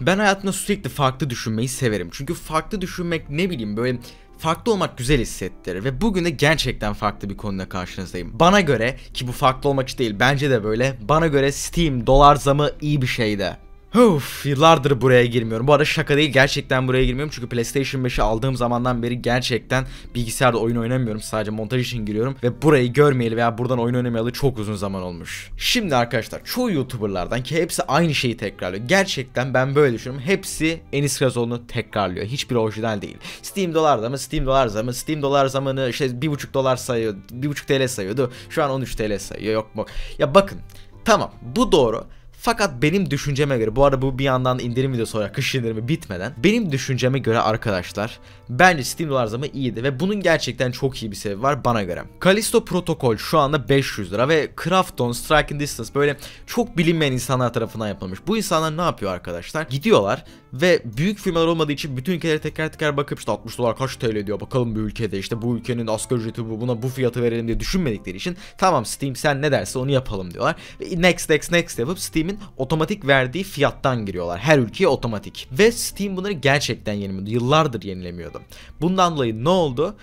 Ben hayatımda sürekli farklı düşünmeyi severim. Çünkü farklı düşünmek ne bileyim böyle farklı olmak güzel hissettirir ve bugün de gerçekten farklı bir konuda karşınızdayım. Bana göre ki bu farklı olmak için değil bence de böyle bana göre Steam dolar zamı iyi bir şeydi. Uf, yıllardır buraya girmiyorum. Bu arada şaka değil gerçekten buraya girmiyorum. Çünkü PlayStation 5'i aldığım zamandan beri gerçekten bilgisayarda oyun oynamıyorum. Sadece montaj için giriyorum. Ve burayı görmeyeli veya buradan oyun oynamayalı çok uzun zaman olmuş. Şimdi arkadaşlar çoğu YouTuber'lardan ki hepsi aynı şeyi tekrarlıyor. Gerçekten ben böyle düşünüyorum. Hepsi Enis Razoğlu'nu tekrarlıyor. Hiçbir orijinal değil. Steam dolar zamı, Steam dolar zamı, Steam dolar zamanı işte 1.5 dolar sayıyor. 1.5 TL sayıyordu. Şu an 13 TL sayıyor. Yok mu? Ya bakın. Tamam bu doğru. Fakat benim düşünceme göre bu arada bu bir yandan indirim videosu olarak kış indirimi bitmeden benim düşünceme göre arkadaşlar bence Steam dolar zamı iyiydi ve bunun gerçekten çok iyi bir sebebi var bana göre. Kalisto Protokol şu anda 500 lira ve Krafton, Striking Distance böyle çok bilinmeyen insanlar tarafından yapılmış. Bu insanlar ne yapıyor arkadaşlar? Gidiyorlar ve büyük firmalar olmadığı için bütün ülkelere teker teker bakıp işte 60 dolar kaç TL diyor bakalım bu ülkede işte bu ülkenin asgari ücreti bu buna bu fiyatı verelim diye düşünmedikleri için tamam Steam sen ne derse onu yapalım diyorlar. Ve next next next yapıp Steam Steam'in otomatik verdiği fiyattan giriyorlar. Her ülkeye otomatik. Ve Steam bunları gerçekten yenilemiyordu. Yıllardır yenilemiyordu. Bundan dolayı ne oldu?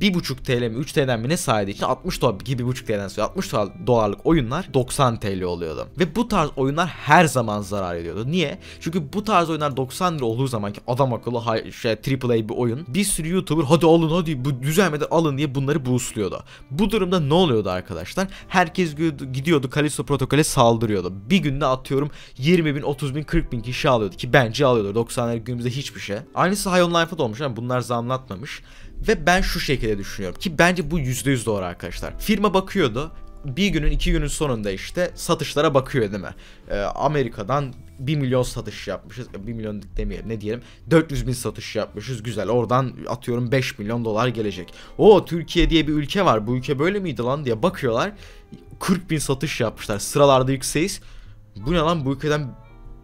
1.5 TL mi 3 TL'den mi ne saydığı için 60 dolar gibi 1.5 TL'den sayıyor. 60 dolarlık oyunlar 90 TL oluyordu. Ve bu tarz oyunlar her zaman zarar ediyordu. Niye? Çünkü bu tarz oyunlar 90 lira olduğu zaman ki adam akıllı şey, AAA bir oyun bir sürü YouTuber hadi alın hadi bu düzelmeden alın diye bunları boostluyordu. Bu durumda ne oluyordu arkadaşlar? Herkes gidiyordu Kalisto protokole saldırıyordu. Bir günde atıyorum 20 bin 30 bin 40 bin kişi alıyordu ki bence alıyordu. 90'lar günümüzde hiçbir şey. Aynısı High On Life'a da olmuş ama bunlar zamlatmamış. Ve ben şu şekilde düşünüyorum ki bence bu %100 doğru arkadaşlar. Firma bakıyordu bir günün iki günün sonunda işte satışlara bakıyor değil mi? Ee, Amerika'dan 1 milyon satış yapmışız. 1 e, milyon demeyelim ne diyelim. 400 bin satış yapmışız. Güzel oradan atıyorum 5 milyon dolar gelecek. O Türkiye diye bir ülke var. Bu ülke böyle miydi lan diye bakıyorlar. 40 bin satış yapmışlar. Sıralarda yükseğiz. Bu ne lan bu ülkeden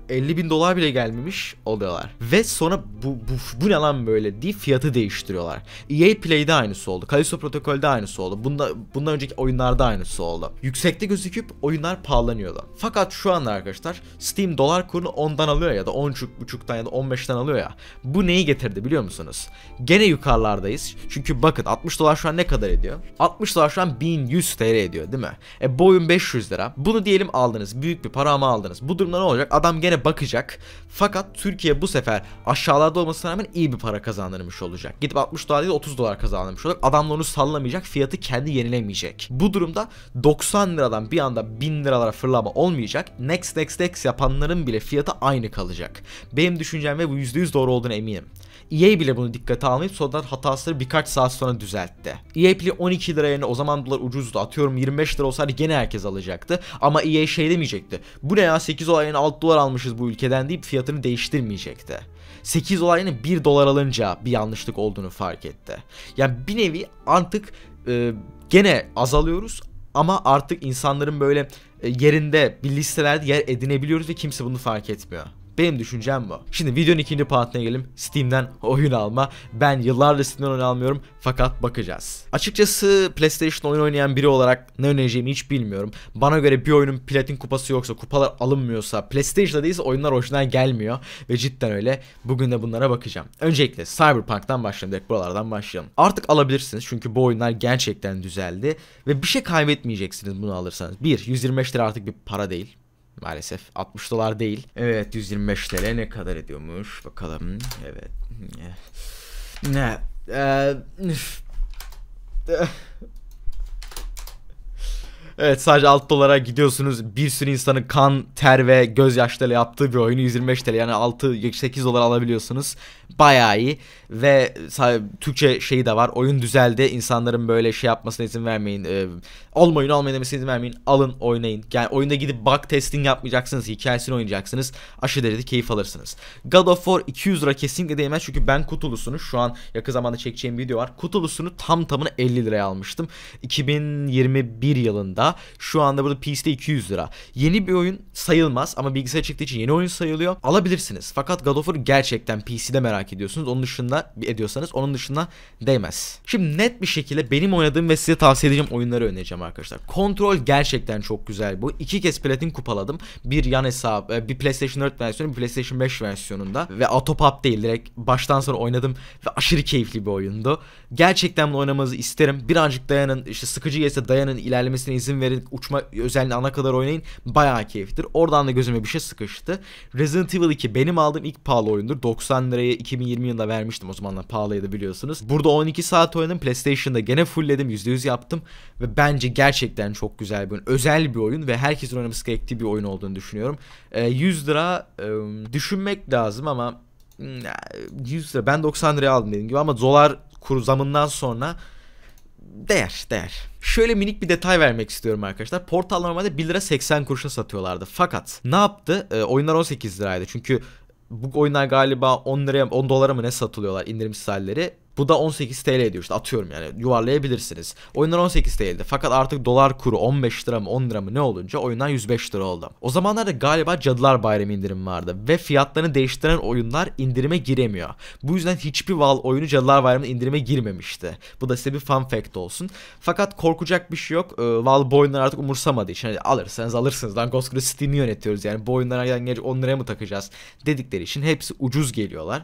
50 bin dolar bile gelmemiş oluyorlar. Ve sonra bu, bu, bu ne lan böyle diye fiyatı değiştiriyorlar. EA Play'de aynısı oldu. Kalisto Protokol'de aynısı oldu. Bunda, bundan önceki oyunlarda aynısı oldu. Yüksekte gözüküp oyunlar pahalanıyordu. Fakat şu anda arkadaşlar Steam dolar kurunu 10'dan alıyor ya da 10.5'tan ya da 15'ten alıyor ya. Bu neyi getirdi biliyor musunuz? Gene yukarılardayız. Çünkü bakın 60 dolar şu an ne kadar ediyor? 60 dolar şu an 1100 TL ediyor değil mi? E bu oyun 500 lira. Bunu diyelim aldınız. Büyük bir para ama aldınız. Bu durumda ne olacak? Adam gene yine bakacak. Fakat Türkiye bu sefer aşağılarda olmasına rağmen iyi bir para kazandırmış olacak. Gidip 60 dolar değil 30 dolar kazandırmış olacak. Adamlar onu sallamayacak. Fiyatı kendi yenilemeyecek. Bu durumda 90 liradan bir anda 1000 liralara fırlama olmayacak. Next next next yapanların bile fiyatı aynı kalacak. Benim düşüncem ve bu %100 doğru olduğunu eminim. EA bile bunu dikkate almayıp sonradan hatasını birkaç saat sonra düzeltti. EA Play 12 lira yerine o zaman dolar ucuzdu. Atıyorum 25 lira olsaydı gene herkes alacaktı. Ama EA şey demeyecekti. Bu ne ya 8 dolar yerine 6 dolar almışız almışız bu ülkeden deyip fiyatını değiştirmeyecekti. 8 olayını 1 dolar alınca bir yanlışlık olduğunu fark etti. Yani bir nevi artık e, gene azalıyoruz ama artık insanların böyle e, yerinde bir listelerde yer edinebiliyoruz ve kimse bunu fark etmiyor. Benim düşüncem bu. Şimdi videonun ikinci partına gelelim. Steam'den oyun alma. Ben yıllardır Steam'den oyun almıyorum fakat bakacağız. Açıkçası PlayStation oyun oynayan biri olarak ne önereceğimi hiç bilmiyorum. Bana göre bir oyunun platin kupası yoksa, kupalar alınmıyorsa, PlayStation'da değilse oyunlar hoşuna gelmiyor ve cidden öyle. Bugün de bunlara bakacağım. Öncelikle Cyberpunk'tan başlayalım direkt buralardan başlayalım. Artık alabilirsiniz çünkü bu oyunlar gerçekten düzeldi ve bir şey kaybetmeyeceksiniz bunu alırsanız. Bir, 125 lira artık bir para değil maalesef. 60 dolar değil. Evet 125 TL ne kadar ediyormuş bakalım. Evet. Ne? Ee, evet sadece 6 dolara gidiyorsunuz. Bir sürü insanın kan, ter ve gözyaşlarıyla yaptığı bir oyunu 125 TL yani 6 8 dolar alabiliyorsunuz bayağı iyi ve Türkçe şeyi de var. Oyun düzeldi. İnsanların böyle şey yapmasına izin vermeyin. E, olmayın olmayın demesine izin vermeyin. Alın oynayın. Yani oyunda gidip bug testing yapmayacaksınız. Hikayesini oynayacaksınız. Aşırı derecede keyif alırsınız. God of War 200 lira kesinlikle değmez. Çünkü ben kutulusunu şu an yakın zamanda çekeceğim video var. Kutulusunu tam tamına 50 liraya almıştım. 2021 yılında. Şu anda burada PC'de 200 lira. Yeni bir oyun sayılmaz ama bilgisayara çıktığı için yeni oyun sayılıyor. Alabilirsiniz. Fakat God of War gerçekten PC'de merak merak ediyorsunuz. Onun dışında ediyorsanız onun dışında değmez. Şimdi net bir şekilde benim oynadığım ve size tavsiye edeceğim oyunları önereceğim arkadaşlar. Kontrol gerçekten çok güzel bu. İki kez platin kupaladım. Bir yan hesap, e, bir PlayStation 4 versiyonu, bir PlayStation 5 versiyonunda ve atopap değil direkt baştan sonra oynadım ve aşırı keyifli bir oyundu. Gerçekten bunu oynamanızı isterim. Birazcık dayanın, işte sıkıcı gelse dayanın, ilerlemesine izin verin, uçma özelliğini ana kadar oynayın. Bayağı keyiftir. Oradan da gözüme bir şey sıkıştı. Resident Evil 2 benim aldığım ilk pahalı oyundur. 90 liraya 2 2020 yılında vermiştim o zamanlar pahalıydı biliyorsunuz. Burada 12 saat oynadım PlayStation'da gene fullledim %100 yaptım ve bence gerçekten çok güzel bir oyun. Özel bir oyun ve herkesin oynaması gerektiği bir oyun olduğunu düşünüyorum. E, ee, 100 lira e, düşünmek lazım ama 100 hmm, lira ben 90 liraya aldım dediğim gibi ama dolar kuru zamından sonra değer değer. Şöyle minik bir detay vermek istiyorum arkadaşlar. Portal normalde 1 lira 80 kuruşa satıyorlardı. Fakat ne yaptı? E, oyunlar 18 liraydı. Çünkü bu oyunlar galiba 10 liraya 10 dolara mı ne satılıyorlar indirimsiz halleri. Bu da 18 TL ediyor işte atıyorum yani yuvarlayabilirsiniz. Oyunlar 18 TL'di fakat artık dolar kuru 15 lira mı 10 lira mı ne olunca oyunlar 105 lira oldu. O zamanlarda galiba Cadılar Bayramı indirim vardı ve fiyatlarını değiştiren oyunlar indirime giremiyor. Bu yüzden hiçbir Val oyunu Cadılar Bayramı indirime girmemişti. Bu da size bir fun fact olsun. Fakat korkacak bir şey yok. Ee, Valve bu oyunları artık umursamadığı için hani alırsanız alırsınız. Lan koskoca Steam'i yönetiyoruz yani bu oyunlara gelecek 10 liraya mı takacağız dedikleri için hepsi ucuz geliyorlar.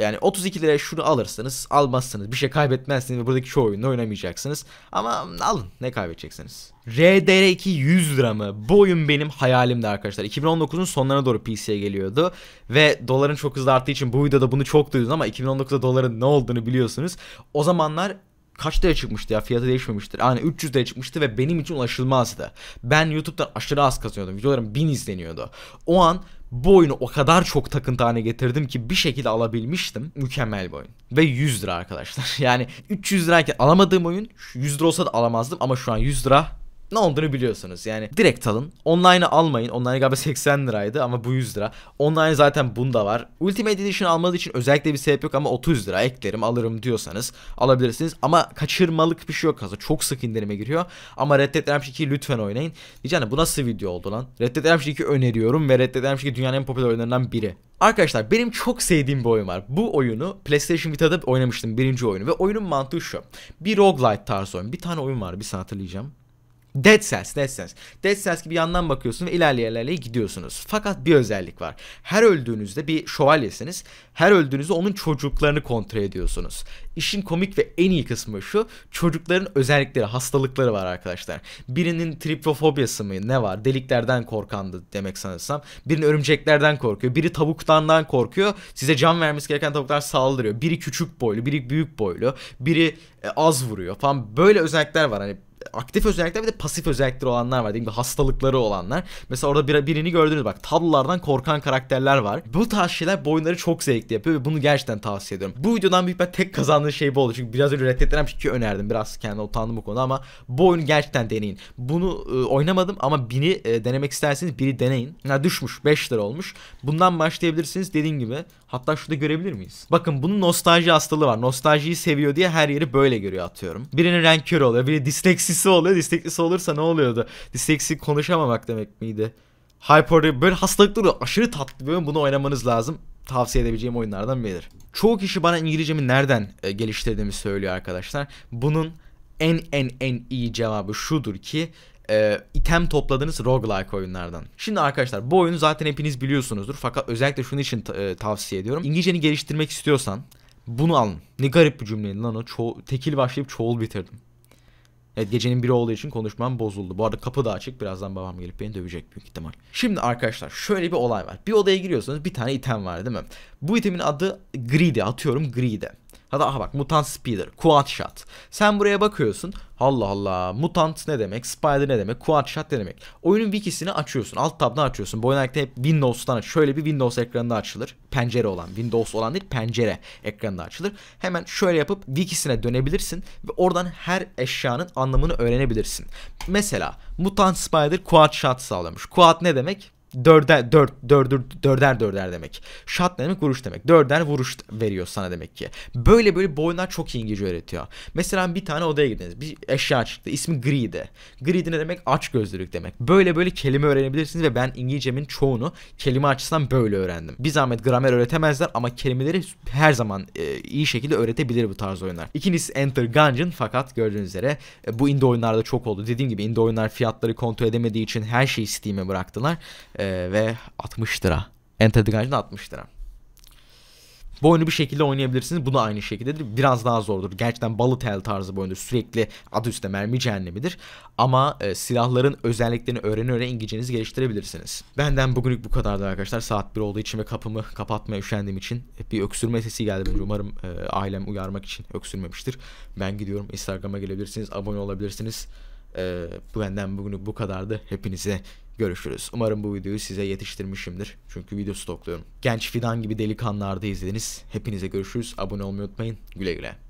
Yani 32 liraya şunu alırsınız almazsınız bir şey kaybetmezsiniz ve buradaki çoğu oyunda oynamayacaksınız. Ama alın ne kaybedeceksiniz. RDR2 100 lira mı? Bu oyun benim hayalimdi arkadaşlar. 2019'un sonlarına doğru PC'ye geliyordu. Ve doların çok hızlı arttığı için bu videoda bunu çok duydun ama 2019'da doların ne olduğunu biliyorsunuz. O zamanlar kaç liraya çıkmıştı ya fiyatı değişmemiştir. Yani 300 liraya çıkmıştı ve benim için ulaşılmazdı. Ben YouTube'dan aşırı az kazanıyordum. Videolarım 1000 izleniyordu. O an bu oyunu o kadar çok takıntı haline getirdim ki bir şekilde alabilmiştim. Mükemmel bir oyun. Ve 100 lira arkadaşlar. Yani 300 lirayken alamadığım oyun 100 lira olsa da alamazdım ama şu an 100 lira ne olduğunu biliyorsunuz. Yani direkt alın. Online'ı almayın. Online galiba 80 liraydı ama bu 100 lira. Online zaten bunda var. Ultimate Edition almanız için özellikle bir sebep yok ama 30 lira eklerim alırım diyorsanız alabilirsiniz. Ama kaçırmalık bir şey yok. Aslında çok sık indirime giriyor. Ama Red Dead Redemption 2'yi lütfen oynayın. Diyeceğim bu nasıl video oldu lan? Red Dead Redemption 2 öneriyorum ve Red Dead Redemption 2 dünyanın en popüler oyunlarından biri. Arkadaşlar benim çok sevdiğim bir oyun var. Bu oyunu PlayStation Vita'da oynamıştım birinci oyunu ve oyunun mantığı şu. Bir roguelite tarzı oyun. Bir tane oyun var bir sana hatırlayacağım. Dead Cells, Dead Cells. Dead Cells gibi yandan bakıyorsun ve ilerleye ilerleye gidiyorsunuz. Fakat bir özellik var. Her öldüğünüzde bir şövalyesiniz. Her öldüğünüzde onun çocuklarını kontrol ediyorsunuz. İşin komik ve en iyi kısmı şu. Çocukların özellikleri, hastalıkları var arkadaşlar. Birinin triplofobyası mı ne var? Deliklerden korkandı demek sanırsam. Birinin örümceklerden korkuyor. Biri tavuktandan korkuyor. Size can vermesi gereken tavuklar saldırıyor. Biri küçük boylu, biri büyük boylu. Biri e, az vuruyor falan. Böyle özellikler var. Hani aktif özellikler bir de pasif özellikleri olanlar var. Dediğim gibi hastalıkları olanlar. Mesela orada bir, birini gördünüz bak tablolardan korkan karakterler var. Bu tarz şeyler boyunları çok zevkli yapıyor ve bunu gerçekten tavsiye ediyorum. Bu videodan büyük bir tek kazandığı şey bu oldu. Çünkü biraz önce Red Dead önerdim. Biraz kendime utandım bu konuda ama bu oyunu gerçekten deneyin. Bunu e, oynamadım ama biri e, denemek isterseniz biri deneyin. Ha, düşmüş 5 lira olmuş. Bundan başlayabilirsiniz dediğim gibi. Hatta şurada görebilir miyiz? Bakın bunun nostalji hastalığı var. Nostaljiyi seviyor diye her yeri böyle görüyor atıyorum. Birinin renk körü oluyor. Biri disleksi disteksisi oluyor. Disteksisi olursa ne oluyordu? Disteksi konuşamamak demek miydi? Hyper böyle hastalıkları aşırı tatlı bir oyun. Bunu oynamanız lazım. Tavsiye edebileceğim oyunlardan biridir. Çoğu kişi bana İngilizcemi nereden e, geliştirdiğimi söylüyor arkadaşlar. Bunun en en en iyi cevabı şudur ki e, item topladığınız roguelike oyunlardan. Şimdi arkadaşlar bu oyunu zaten hepiniz biliyorsunuzdur fakat özellikle şunun için e, tavsiye ediyorum. İngilizceni geliştirmek istiyorsan bunu alın. Ne garip bir cümleydi lan o. Ço tekil başlayıp çoğul bitirdim. Evet gecenin biri olduğu için konuşmam bozuldu. Bu arada kapı da açık. Birazdan babam gelip beni dövecek büyük ihtimal. Şimdi arkadaşlar şöyle bir olay var. Bir odaya giriyorsanız bir tane item var değil mi? Bu itemin adı Greedy. Atıyorum Greedy. Ya da aha bak mutant speeder, quad shot. Sen buraya bakıyorsun. Allah Allah mutant ne demek, spider ne demek, quad shot ne demek. Oyunun wikisini açıyorsun. Alt tabdan açıyorsun. Bu oyun hep Windows'tan şöyle bir Windows ekranında açılır. Pencere olan, Windows olan değil pencere ekranında açılır. Hemen şöyle yapıp wikisine dönebilirsin ve oradan her eşyanın anlamını öğrenebilirsin. Mesela mutant spider quad shot sağlamış. Quad ne demek? dörder, dört, dördür, dörder dörder demek. Shot ne demek? Vuruş demek. Dörder vuruş veriyor sana demek ki. Böyle böyle bu oyunlar çok iyi İngilizce öğretiyor. Mesela bir tane odaya girdiniz. Bir eşya çıktı. İsmi Greedy. Greedy ne demek? Aç gözlülük demek. Böyle böyle kelime öğrenebilirsiniz ve ben İngilizcemin çoğunu kelime açısından böyle öğrendim. Bir zahmet gramer öğretemezler ama kelimeleri her zaman e, iyi şekilde öğretebilir bu tarz oyunlar. İkincisi Enter Gungeon fakat gördüğünüz üzere e, bu indie oyunlarda çok oldu. Dediğim gibi indie oyunlar fiyatları kontrol edemediği için her şeyi Steam'e bıraktılar. E, ee, ve 60 lira. Enter the Gungeon'da 60 lira. Bu oyunu bir şekilde oynayabilirsiniz. Bu da aynı şekilde biraz daha zordur. Gerçekten balı tel tarzı bir oyundur. Sürekli adı üstte mermi cehennemidir. Ama e, silahların özelliklerini öğrene öğrene İngilizcenizi geliştirebilirsiniz. Benden bugünlük bu kadardı arkadaşlar. Saat 1 olduğu için ve kapımı kapatmaya üşendiğim için e, bir öksürme sesi geldi. Umarım e, ailem uyarmak için öksürmemiştir. Ben gidiyorum. Instagram'a gelebilirsiniz. Abone olabilirsiniz. Ee, bu benden bugünlük bu kadardı. Hepinize görüşürüz. Umarım bu videoyu size yetiştirmişimdir. Çünkü video stokluyorum. Genç fidan gibi delikanlarda izlediniz. Hepinize görüşürüz. Abone olmayı unutmayın. Güle güle.